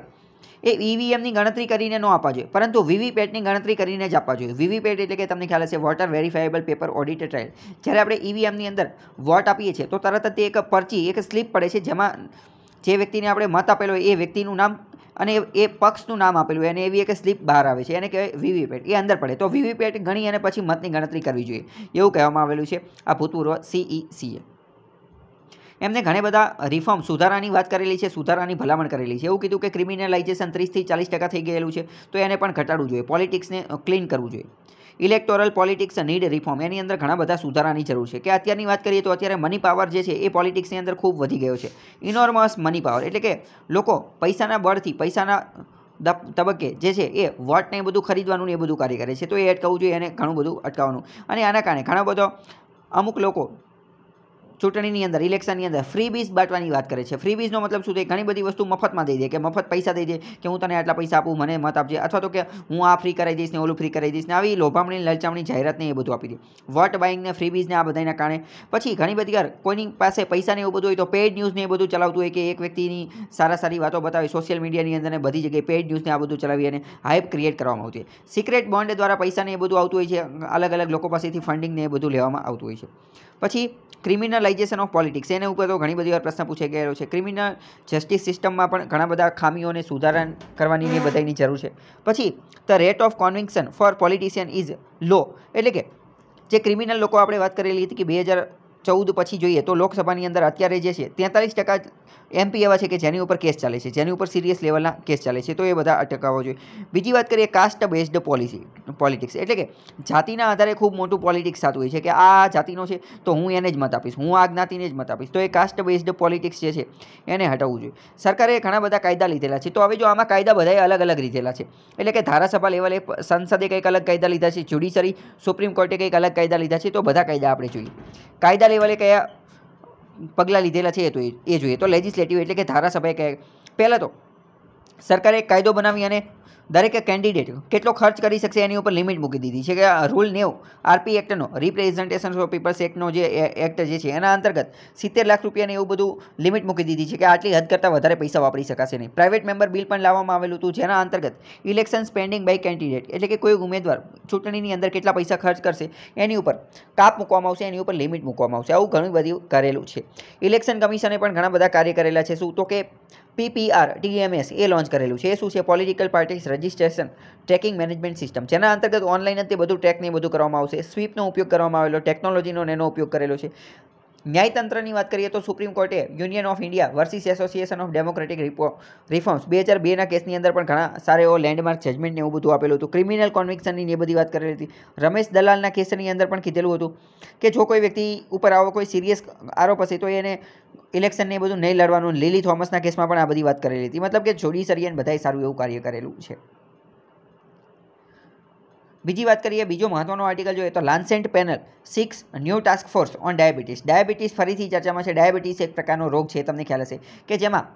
એ ઈવીએમની e ગણતરી કરીને ન આપવા જોઈએ પરંતુ વીવીપેટની ગણતરી કરીને જ આપવા જોઈએ વીવીપેટ એટલે કે તમને ખ્યાલ હશે voter verifiable paper audit trail જ્યારે આપણે ઈવીએમની e અંદર વોટ આપીએ છીએ તો તરત જ તે એક પરચી એક સ્લીપ પડે છે જેમાં જે વ્યક્તિને આપણે મત આપેલો હોય એ વ્યક્તિનું નામ અને એ પક્ષનું નામ આપેલું હોય અને એવી એક સ્લીપ બહાર આવે છે એને કહેવાય વીવીપેટ એ અંદર પડે તો વીવીપેટ ગણી અને પછી મતની ગણતરી કરવી જોઈએ એવું કહેવામાં આવેલું છે આ ભૂતપૂર્વ સીઈસીએ e એમને ઘણા બધા રિફોર્મ સુધારાની વાત કરેલી છે સુધારાની ભલામણ કરેલી છે એવું કીધું કે ક્રિમિનલાઇઝેશન ત્રીસથી ચાલીસ ટકા થઈ ગયેલું છે તો એને પણ ઘટાડવું જોઈએ પોલિટિક્સને ક્લીન કરવું જોઈએ ઇલેક્ટોરલ પોલિટિક્સ નીડ રિફોર્મ એની અંદર ઘણા બધા સુધારાની જરૂર છે કે અત્યારની વાત કરીએ તો અત્યારે મની પાવર જે છે એ પોલિટિક્સની અંદર ખૂબ વધી ગયો છે ઇનોર્મસ મની પાવર એટલે કે લોકો પૈસાના બળથી પૈસાના તબક્કે જે છે એ વોટને એ બધું ખરીદવાનું ને એ બધું કાર્ય કરે છે તો એ અટકાવવું જોઈએ એને ઘણું બધું અટકાવવાનું અને આના કારણે ઘણો બધો અમુક લોકો ચૂંટણીની અંદર ઇલેક્શનની અંદર ફ્રી બીજ બાંટવાની વાત કરે છે ફ્રી બીજનો મતલબ શું છે ઘણી બધી વસ્તુ મફતમાં દઈ દે કે મફત પૈસા દઈ દે કે હું તને આટલા પૈસા આપું મને મત આપજે અથવા તો કે હું આ ફ્રી કરાવી દઈશ ને ઓલું ફ્રી કરાવી દઈશ ને આવી લોભામણી લલચામણી જાહેરાતને એ બધું આપી દે વોટ બાઇંગને ફ્રી બીજને આ બધાના કારણે પછી ઘણી બધી વાર કોઈની પાસે પૈસાને એવું બધું હોય તો પેઇડ ન્યૂઝને એ બધું ચલાવતું હોય કે એક વ્યક્તિની સારા સારી વાતો બતાવે સોશિયલ મીડિયાની અંદર ને બધી જગ્યાએ પેઇડ ન્યૂઝને આ બધું ચલાવી અને હાઇપ ક્રિએટ કરવામાં આવતી હોય સિક્રેટ બોન્ડ દ્વારા પૈસાને એ બધું આવતું હોય છે અલગ અલગ લોકો પાસેથી ફંડિંગને એ બધું લેવામાં આવતું હોય છે પછી ક્રિમિનલ ક્રિમિનલાઇઝેશન ઓફ પોલિટિક્સ એને ઉપર તો ઘણી બધી વાર પ્રશ્ન પૂછાઈ ગયેલો છે ક્રિમિનલ જસ્ટિસ સિસ્ટમમાં પણ ઘણા બધા ખામીઓને સુધારા કરવાની એ બધાની જરૂર છે પછી the rate of conviction for politician is low એટલે કે જે ક્રિમિનલ લોકો આપણે વાત કરેલી હતી કે બે હજાર ચૌદ પછી જોઈએ તો લોકસભાની અંદર અત્યારે જે છે તેતાલીસ ટકા એમપી એવા છે કે જેની ઉપર કેસ ચાલે છે જેની ઉપર સિરિયસ લેવલના કેસ ચાલે છે તો એ બધા અટકાવવા જોઈએ બીજી વાત કરીએ કાસ્ટ બેઝડ પોલિસી પોલિટિક્સ એટલે કે જાતિના આધારે ખૂબ મોટું પોલિટિક્સ થતું હોય છે કે આ જાતિનો છે તો હું એને જ મત આપીશ હું આ જ્ઞાતિને જ મત આપીશ તો એ કાસ્ટ બેઝડ પોલિટિક્સ જે છે એને હટાવવું જોઈએ સરકારે ઘણા બધા કાયદા લીધેલા છે તો હવે જો આમાં કાયદા બધાએ અલગ અલગ લીધેલા છે એટલે કે ધારાસભા લેવલે સંસદે કંઈક અલગ કાયદા લીધા છે જ્યુડિશરી સુપ્રીમ કોર્ટે કંઈક અલગ કાયદા લીધા છે તો બધા કાયદા આપણે જોઈએ કાયદા કયા લેવલે કયા પગલાં લીધેલા છે એ તો એ જોઈએ તો લેજિસ્લેટિવ એટલે કે ધારાસભાએ કયા પહેલાં તો સરકારે કાયદો બનાવી અને દરેક કેન્ડિડેટ કેટલો ખર્ચ કરી શકશે એની ઉપર લિમિટ મૂકી દીધી છે કે રૂલ નેવું આરપી એક્ટનો રિપ્રેઝન્ટેશન ઓફ પીપલ્સ એક્ટનો જે એક્ટ જે છે એના અંતર્ગત સિત્તેર લાખ રૂપિયાને એવું બધું લિમિટ મૂકી દીધી છે કે આટલી હદ કરતાં વધારે પૈસા વાપરી શકાશે નહીં પ્રાઇવેટ મેમ્બર બિલ પણ લાવવામાં આવેલું હતું જેના અંતર્ગત ઇલેક્શન સ્પેન્ડિંગ બાય કેન્ડિડેટ એટલે કે કોઈ ઉમેદવાર ચૂંટણીની અંદર કેટલા પૈસા ખર્ચ કરશે એની ઉપર કાપ મૂકવામાં આવશે એની ઉપર લિમિટ મૂકવામાં આવશે આવું ઘણું બધું કરેલું છે ઇલેક્શન કમિશને પણ ઘણા બધા કાર્ય કરેલા છે શું તો કે પીપીઆર ટીએમએસ એ લોન્ચ કરેલું છે એ શું છે political party service registration tracking management system જેના અંતર્ગત ઓનલાઈન તે બધું ટ્રેકને બધું કરવામાં આવશે સ્વીપનો ઉપયોગ કરવામાં આવેલો ટેકનોલોજીનો એનો ઉપયોગ કરેલો છે ન્યાયતંત્રની વાત કરીએ તો સુપ્રીમ કોર્ટે union of India versus association of democratic reforms બે હજાર બેના કેસની અંદર પણ ઘણા સારા એવો લેન્ડમાર્ક જજમેન્ટને એવું બધું આપેલું હતું ક્રિમિનલ કોન્વિક્શનની એ બધી વાત કરેલી હતી રમેશ દલાલના કેસની અંદર પણ કીધેલું હતું કે જો કોઈ વ્યક્તિ ઉપર આવો કોઈ સિરિયસ આરોપ હશે તો એને ઇલેક્શનને એ બધું નહીં લડવાનું લીલી થોમસના કેસમાં પણ આ બધી વાત કરેલી હતી મતલબ કે જોડી સરિયન બધાએ સારું એવું કાર્ય કરેલું છે બીજી વાત કરીએ બીજો મહત્વનો આર્ટિકલ જોઈએ તો lancet panel six new task force on diabetes diabetes ફરીથી ચર્ચામાં છે ડાયાબિટીસ એક પ્રકારનો રોગ છે તમને ખ્યાલ હશે કે જેમાં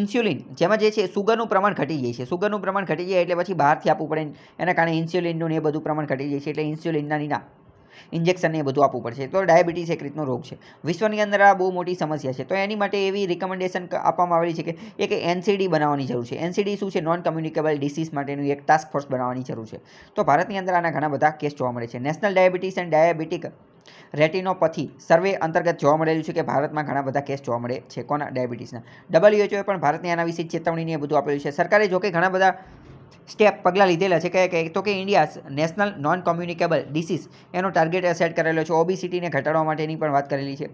ઇન્સ્યુલિન જેમાં જે છે સુગરનું પ્રમાણ ઘટી જાય છે સુગરનું પ્રમાણ ઘટી જાય એટલે પછી બહારથી આપવું પડે એના કારણે ઇન્સ્યુલિનનું એ બધું પ્રમાણ ઘટી જાય છે એટલે ઇન્સ્યુલિનના નીના ઇન્જેક્શન એ બધું આપવું પડશે તો ડાયાબિટીસ એક રીતનો રોગ છે વિશ્વની અંદર આ બહુ મોટી સમસ્યા છે તો એની માટે એવી રિકમેન્ડેશન આપવામાં આવેલી છે કે એક એનસીડી બનાવવાની જરૂર છે એનસીડી શું છે નોન કમ્યુનિકેબલ ડિસીઝ માટેનું એક ટાસ્ક ફોર્સ બનાવવાની જરૂર છે તો ભારતની અંદર આના ઘણા બધા કેસ જોવા મળે છે national diabetes and diabetic retinopathy survey અંતર્ગત જોવા મળેલું છે કે ભારતમાં ઘણા બધા કેસ જોવા મળે છે કોના ડાયાબિટીસના ડબલ્યુએચઓએ પણ ભારતની આના વિશે ચેતવણીને બધું આપેલું છે સરકારે જોકે ઘણા બધા સ્ટેપ પગલાં લીધેલા છે કે તો કે India national non communicable disease એનો ટાર્ગેટ સેટ કરેલો છે ઓબીસીટીને ઘટાડવા માટેની પણ વાત કરેલી છે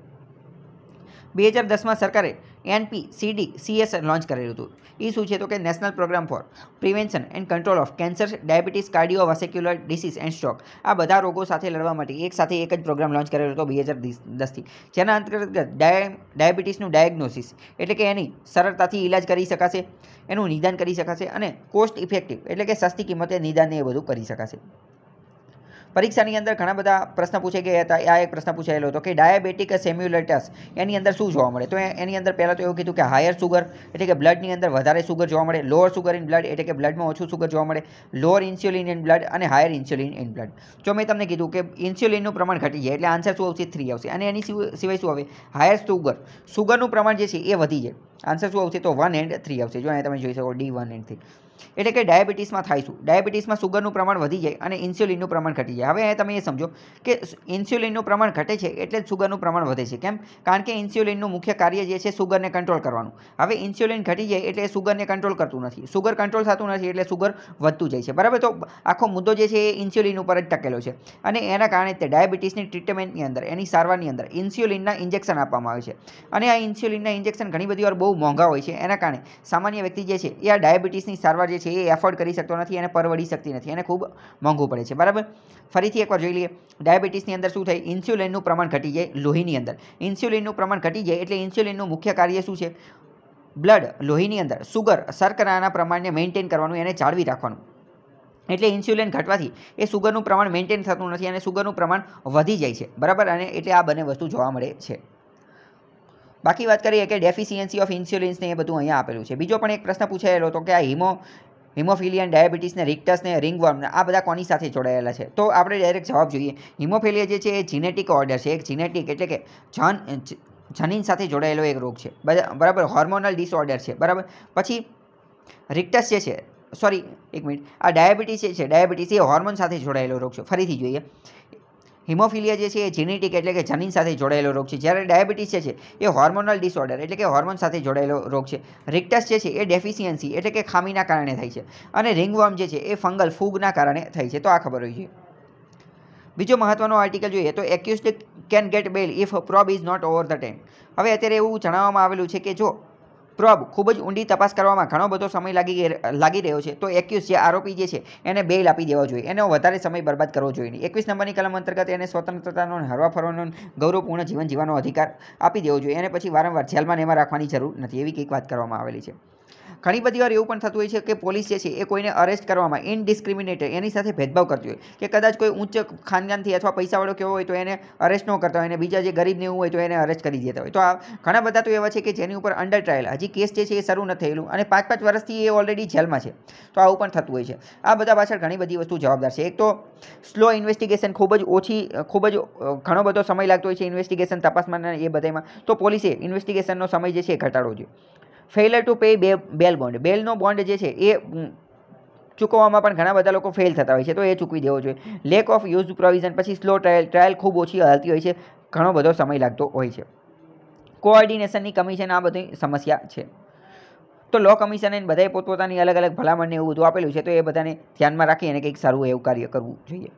બે હજાર દસમાં સરકારે એનપી સીડી સીએસ લોન્ચ કરેલું હતું એ શું છે તો કે national programme for prevention and control of cancer diabetes cardiovascular disease and stroke આ બધા રોગો સાથે લડવા માટે એક સાથે એક જ પ્રોગ્રામ લોન્ચ કરેલો હતો બે હજાર દસથી જેના અંતર્ગત ડાયાબિટીસનું ડાયગ્નોસિસ એટલે કે એની સરળતાથી ઇલાજ કરી શકાશે એનું નિદાન કરી શકાશે અને કોસ્ટ ઇફેક્ટિવ એટલે કે સસ્તી કિંમતે નિદાન એ બધું કરી શકાશે પરીક્ષાની અંદર ઘણા બધા પ્રશ્ન પૂછાઈ ગયા હતા આ એક પ્રશ્ન પૂછાયેલો હતો કે ડાયાબેટિક સેમ્યુલેટસ એની અંદર શું જોવા મળે તો એની અંદર પહેલાં તો એવું કીધું કે હાયર સુગર એટલે કે બ્લડની અંદર વધારે સુગર જોવા મળે લોઅર સુગર ઇન બ્લડ એટલે કે બ્લડમાં ઓછું સુગર જોવા મળે લોઅર ઇન્સ્યુલિન ઇન બ્લડ અને હાયર ઇન્સ્યુલિન ઇન બ્લડ જો મેં તમને કીધું કે ઇન્સ્યુલિનનું પ્રમાણ ઘટી જાય એટલે આન્સર શું આવશે થ્રી આવશે અને એની સિવાય શું આવે હાયર સુગર સુગરનું પ્રમાણ જે છે એ વધી જાય આન્સર શું આવશે તો વન એન્ડ થ્રી આવશે જો અહીંયા તમે જોઈ શકો ડી વન એન્ડ થ્રી એટલે કે ડાયાબિટીસમાં થાય શું ડાયાબિટીસમાં સુગરનું પ્રમાણ વધી જાય અને ઇન્સ્યુલિનનું પ્રમાણ ઘટી જાય હવે તમે એ સમજો કે ઇન્સ્યુલિનનું પ્રમાણ ઘટે છે એટલે જ સુગરનું પ્રમાણ વધે છે કેમ કારણ કે ઇન્સ્યુલિનનું મુખ્ય કાર્ય જે છે સુગરને કંટ્રોલ કરવાનું હવે ઇન્સ્યુલિન ઘટી જાય એટલે સુગરને કંટ્રોલ કરતું નથી સુગર કંટ્રોલ થતું નથી એટલે સુગર વધતું જાય છે બરાબર તો આખો મુદ્દો જે છે એ ઇન્સ્યુલિન ઉપર જ ટકેલો છે અને એના કારણે તે ડાયાબિટીસની ટ્રીટમેન્ટની અંદર એની સારવારની અંદર ઇન્સ્યુલિનના ઇન્જેક્શન આપવામાં આવે છે અને આ ઇન્સ્યુલિનના ઇન્જેક્શન ઘણી બધી વાર બહુ મોંઘા હોય છે એના કારણે સામાન્ય વ્યક્તિ જે છે એ આ ડાયાબિટીસની સારવાર જે છે એ એફોર્ડ કરી શકતો નથી અને પરવડી શકતી નથી એને ખૂબ મોંઘું પડે છે બરાબર ફરીથી એકવાર જોઈ લઈએ ડાયાબિટીસની અંદર શું થાય ઇન્સ્યુલિનનું પ્રમાણ ઘટી જાય લોહીની અંદર ઇન્સ્યુલિનનું પ્રમાણ ઘટી જાય એટલે ઇન્સ્યુલિનનું મુખ્ય કાર્ય શું છે બ્લડ લોહીની અંદર સુગર શર્કરાના પ્રમાણને મેન્ટેન કરવાનું એને જાળવી રાખવાનું એટલે ઇન્સ્યુલિન ઘટવાથી એ સુગરનું પ્રમાણ મેન્ટેન થતું નથી અને સુગરનું પ્રમાણ વધી જાય છે બરાબર અને એટલે આ બંને વસ્તુ જોવા મળે છે બાકી વાત કરીએ કે ડેફિશિયન્સી ઓફ ઇન્સ્યુલિન્સને એ બધું અહીંયા આપેલું છે બીજો પણ એક પ્રશ્ન પૂછાયેલો હતો કે આ હિમો હિમોફિલિયન ડાયાબિટીસને રિક્ટસને રિંગવર્મને આ બધા કોની સાથે જોડાયેલા છે તો આપણે ડાયરેક્ટ જવાબ જોઈએ હિમોફિલિયા જે છે એ જીનેટિક ઓર્ડર છે એક જીનેટિક એટલે કે જન જનીન સાથે જોડાયેલો એક રોગ છે બરાબર હોર્મોનલ ડિસઓર્ડર છે બરાબર પછી રિક્ટસ જે છે સોરી એક મિનિટ આ ડાયાબિટીસ જે છે ડાયાબિટીસ એ હોર્મોન સાથે જોડાયેલો રોગ છે ફરીથી જોઈએ હિમોફિલિયા જે છે એ જીનેટિક એટલે કે જનીન સાથે જોડાયેલો રોગ છે જ્યારે ડાયાબિટીસ છે એ હોર્મોનલ ડિસઓર્ડર એટલે કે હોર્મોન સાથે જોડાયેલો રોગ છે રિક્ટસ જે છે એ ડેફિશિયન્સી એટલે કે ખામીના કારણે થાય છે અને રિંગવર્મ જે છે એ ફંગલ ફૂગના કારણે થાય છે તો આ ખબર હોય છે બીજો મહત્ત્વનો આર્ટિકલ જોઈએ તો accused can get bail if probe is not over the ten હવે અત્યારે એવું જણાવવામાં આવેલું છે કે જો પ્રોબ ખૂબ જ ઊંડી તપાસ કરવામાં ઘણો બધો સમય લાગી લાગી રહ્યો છે તો એક્યુઝ જે આરોપી જે છે એને બેલ આપી દેવા જોઈએ એનો વધારે સમય બરબાદ કરવો જોઈએ નહીં એકવીસ નંબરની કલમ અંતર્ગત એને સ્વતંત્રતાનો હરવા ફરવાનો ગૌરવપૂર્ણ જીવન જીવવાનો અધિકાર આપી દેવો જોઈએ એને પછી વારંવાર જેલમાં એમાં રાખવાની જરૂર નથી એવી કંઈક વાત કરવામાં આવેલી છે ઘણી બધી વાર એવું પણ થતું હોય છે કે પોલીસ જે છે એ કોઈને અરેસ્ટ કરવામાં ઇનડિસ્ક્રિમિનેટ એની સાથે ભેદભાવ કરતી હોય કે કદાચ કોઈ ઉચ્ચ ખાનદાનથી અથવા પૈસાવાળો કેવો હોય તો એને અરેસ્ટ ન કરતા હોય અને બીજા જે ગરીબને એવું હોય તો એને અરેસ્ટ કરી દેતા હોય તો આ ઘણા બધા તો એવા છે કે જેની ઉપર અંડર ટ્રાયલ હજી કેસ જે છે એ શરૂ નથી થયેલું અને પાંચ પાંચ વર્ષથી એ ઓલરેડી જેલમાં છે તો આવું પણ થતું હોય છે આ બધા પાછળ ઘણી બધી વસ્તુ જવાબદાર છે એક તો સ્લો ઇન્વેસ્ટિગેશન ખૂબ જ ઓછી ખૂબ જ ઘણો બધો સમય લાગતો હોય છે ઇન્વેસ્ટિગેશન તપાસમાં એ બધામાં તો પોલીસે ઇન્વેસ્ટિગેશનનો સમય જે છે એ ઘટાડવો જોઈએ ફેલર ટુ પે બે બેલ બોન્ડ બેલનો બોન્ડ જે છે એ ચૂકવવામાં પણ ઘણા બધા લોકો ફેલ થતા હોય છે તો એ ચૂકવી દેવો જોઈએ લેક ઓફ યુઝ પ્રોવિઝન પછી સ્લો ટ્રાયલ ટ્રાયલ ખૂબ ઓછી હાલતી હોય છે ઘણો બધો સમય લાગતો હોય છે કોઓર્ડિનેશનની કમી છે આ બધી સમસ્યા છે તો લો કમિશન કમિશને બધાએ પોતપોતાની અલગ અલગ ભલામણને એવું બધું આપેલું છે તો એ બધાને ધ્યાનમાં રાખી અને કંઈક સારું એવું કાર્ય કરવું જોઈએ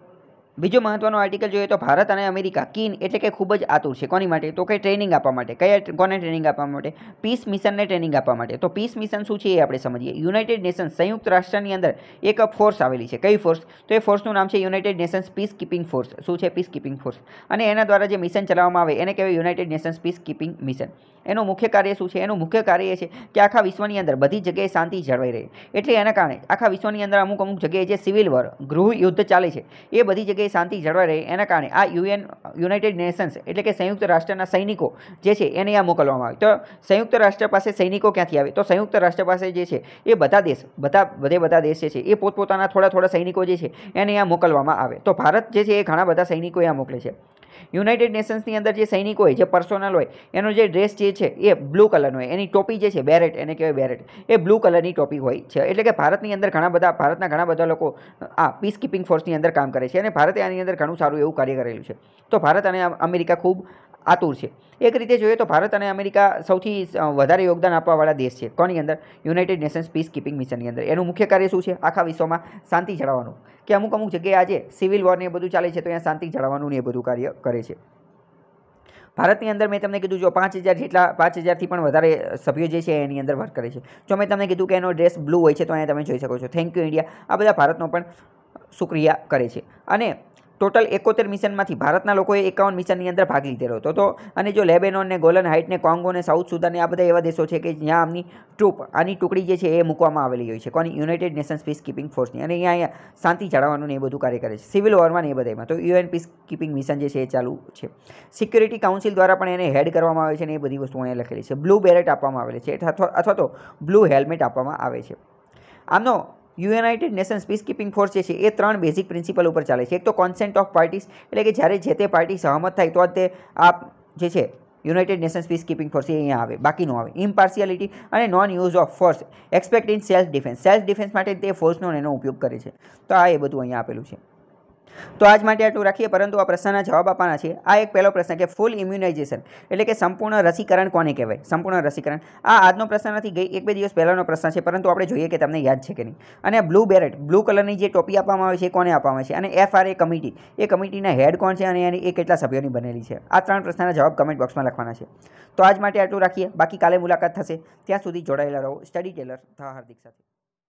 બીજો મહત્વનો આર્ટિકલ જોઈએ તો ભારત અને અમેરિકા કીન એટલે કે ખૂબ જ આતુર છે કોની માટે તો કે ટ્રેનિંગ આપવા માટે કયા કોને ટ્રેનિંગ આપવા માટે પીસ મિશનને ટ્રેનિંગ આપવા માટે તો પીસ મિશન શું છે એ આપણે સમજીએ યુનાઇટેડ નેશન્સ સંયુક્ત રાષ્ટ્રની અંદર એક ફોર્સ આવેલી છે કઈ ફોર્સ તો એ ફોર્સનું નામ છે united nations peace keeping force શું છે પીસ કીપિંગ ફોર્સ અને એના દ્વારા જે મિશન ચલાવવામાં આવે એને કહેવાય united nations peace keeping mission એનું મુખ્ય કાર્ય શું છે એનું મુખ્ય કાર્ય એ છે કે આખા વિશ્વની અંદર બધી જગ્યાએ શાંતિ જળવાઈ રહે એટલે એના કારણે આખા વિશ્વની અંદર અમુક અમુક જગ્યાએ જે સિવિલ વોર ગૃહ યુદ્ધ ચાલે છે એ બધી જગ્યાએ શાંતિ જળવાઈ રહે એના કારણે આ યુએન યુનાઇટેડ નેશન્સ એટલે કે સંયુક્ત રાષ્ટ્રના સૈનિકો જે છે એને અહીંયા મોકલવામાં આવે તો સંયુક્ત રાષ્ટ્ર પાસે સૈનિકો ક્યાંથી આવે તો સંયુક્ત રાષ્ટ્ર પાસે જે છે એ બધા દેશ બધા બધે બધા દેશ જે છે એ પોતપોતાના થોડા થોડા સૈનિકો જે છે એને અહીંયા મોકલવામાં આવે તો ભારત જે છે એ ઘણા બધા સૈનિકો અહીંયા મોકલે છે યુનાઇટેડ નેશન્સની અંદર જે સૈનિકો હોય જે પર્સોનલ હોય એનો જે ડ્રેસ જે છે એ બ્લુ કલરનો હોય એની ટોપી જે છે બેરેટ એને કહેવાય બેરેટ એ બ્લુ કલરની ટોપી હોય છે એટલે કે ભારતની અંદર ઘણા બધા ભારતના ઘણા બધા લોકો આ પીસ કીપિંગ ફોર્સની અંદર કામ કરે છે અને ભારતે આની અંદર ઘણું સારું એવું કાર્ય કરેલું છે તો ભારત અને અમેરિકા ખૂબ આતુર છે એક રીતે જોઈએ તો ભારત અને અમેરિકા સૌથી વધારે યોગદાન આપવાવાળા દેશ છે કોની અંદર યુનાઇટેડ નેશન્સ પીસ કીપિંગ મિશનની અંદર એનું મુખ્ય કાર્ય શું છે આખા વિશ્વમાં શાંતિ જાળવવાનું કે અમુક અમુક જગ્યાએ આજે સિવિલ વોર ને એ બધું ચાલે છે તો અહીંયા શાંતિ જાળવવાનું ને એ બધું કાર્ય કરે છે ભારતની અંદર મેં તમને કીધું જો પાંચ હજાર જેટલા પાંચ હજારથી પણ વધારે સભ્યો જે છે એની અંદર વર્ક કરે છે જો મેં તમને કીધું કે એનો ડ્રેસ બ્લુ હોય છે તો અહીંયા તમે જોઈ શકો છો થેન્ક યુ ઇન્ડિયા આ બધા ભારતનો પણ શુક્રિયા કરે છે અને ટોટલ એકોતેર મિશનમાંથી ભારતના લોકોએ એકાવન મિશનની અંદર ભાગ લીધેલો હતો અને જો લેબેનોન ને ગોલન હાઇટને કોંગો અને સાઉથ સુદાન આ બધા એવા દેશો છે કે જ્યાં આમની ટ્રુપ આની ટુકડી જે છે એ મૂકવામાં આવેલી હોય છે કોની યુનાઇટેડ નેશન્સ પીસ કીપિંગ ફોર્સની અને અહીંયા શાંતિ જાળવવાનું એ બધું કાર્ય કરે છે સિવિલ વોરમાં ને એ બધામાં તો યુએન પીસ કીપિંગ મિશન જે છે એ ચાલુ છે સિક્યુરિટી કાઉન્સિલ દ્વારા પણ એને હેડ કરવામાં આવે છે અને એ બધી વસ્તુઓ અહીંયા લખેલી છે બ્લુ બેરેટ આપવામાં આવેલી છે અથવા તો બ્લુ હેલ્મેટ આપવામાં આવે છે આમનો united nations peace keeping force જે છે એ ત્રણ બેઝિક પ્રિન્સિપલ ઉપર ચાલે છે એક તો કોન્સેન્ટ ઓફ પાર્ટીસ એટલે કે જ્યારે જે તે પાર્ટી સહમત થાય તો તે આ જે છે united nations peace keeping force એ અહીંયા આવે બાકીનું આવે ઇમ્પાર્શિયાલિટી અને non use of force expect in self defence self defence માટે તે ફોર્સનો એનો ઉપયોગ કરે છે તો આ એ બધું અહીંયા આપેલું છે તો આજ માટે આટલું રાખીએ પરંતુ આ પ્રશ્નના જવાબ આપવાના છે આ એક પહેલો પ્રશ્ન કે ફૂલ ઇમ્યુનાઇઝેશન એટલે કે સંપૂર્ણ રસીકરણ કોને કહેવાય સંપૂર્ણ રસીકરણ આ આજનો પ્રશ્ન નથી ગઈ એક બે દિવસ પહેલાંનો પ્રશ્ન છે પરંતુ આપણે જોઈએ કે તમને યાદ છે કે નહીં અને બ્લુ બેરેટ બ્લુ કલરની જે ટોપી આપવામાં આવે છે એ કોને આપવામાં આવે છે અને એફ આર એ કમિટી એ કમિટીના હેડ કોણ છે અને એની એ કેટલા સભ્યોની બનેલી છે આ ત્રણ પ્રશ્નના જવાબ કમેન્ટ બોક્સમાં લખવાના છે તો આજ માટે આટલું રાખીએ બાકી કાલે મુલાકાત થશે ત્યાં સુધી જોડાયેલા રહો સ્ટડી ટેલર થા હાર્દિક સાથે